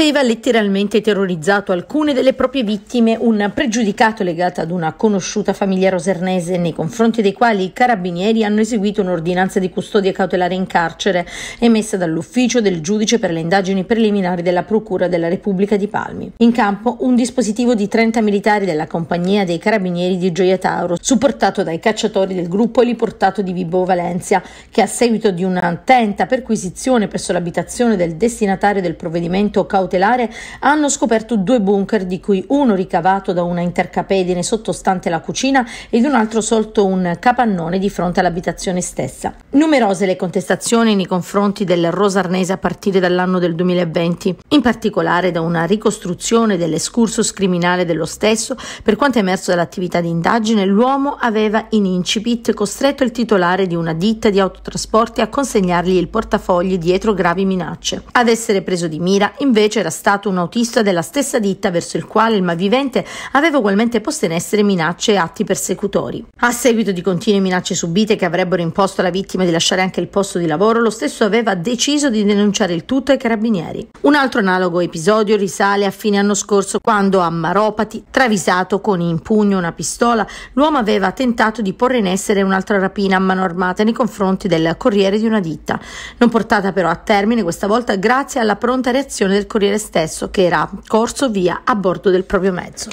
aveva letteralmente terrorizzato alcune delle proprie vittime, un pregiudicato legato ad una conosciuta famiglia rosernese nei confronti dei quali i carabinieri hanno eseguito un'ordinanza di custodia cautelare in carcere emessa dall'ufficio del giudice per le indagini preliminari della Procura della Repubblica di Palmi. In campo un dispositivo di 30 militari della compagnia dei carabinieri di Gioia Tauro, supportato dai cacciatori del gruppo eliportato di Vibo Valencia, che a seguito di un'attenta perquisizione presso l'abitazione del destinatario del provvedimento cautelare cautelare hanno scoperto due bunker di cui uno ricavato da una intercapedine sottostante la cucina ed un altro sotto un capannone di fronte all'abitazione stessa. Numerose le contestazioni nei confronti del Rosarnese a partire dall'anno del 2020, in particolare da una ricostruzione dell'escursus criminale dello stesso, per quanto emerso dall'attività di indagine, l'uomo aveva in incipit costretto il titolare di una ditta di autotrasporti a consegnargli il portafogli dietro gravi minacce. Ad essere preso di mira, invece, c'era stato un autista della stessa ditta verso il quale il malvivente aveva ugualmente posto in essere minacce e atti persecutori. A seguito di continue minacce subite che avrebbero imposto alla vittima di lasciare anche il posto di lavoro, lo stesso aveva deciso di denunciare il tutto ai carabinieri. Un altro analogo episodio risale a fine anno scorso quando a Maropati, travisato con in pugno una pistola, l'uomo aveva tentato di porre in essere un'altra rapina a mano armata nei confronti del corriere di una ditta, non portata però a termine questa volta grazie alla pronta reazione del corriere cameriere stesso che era corso via a bordo del proprio mezzo.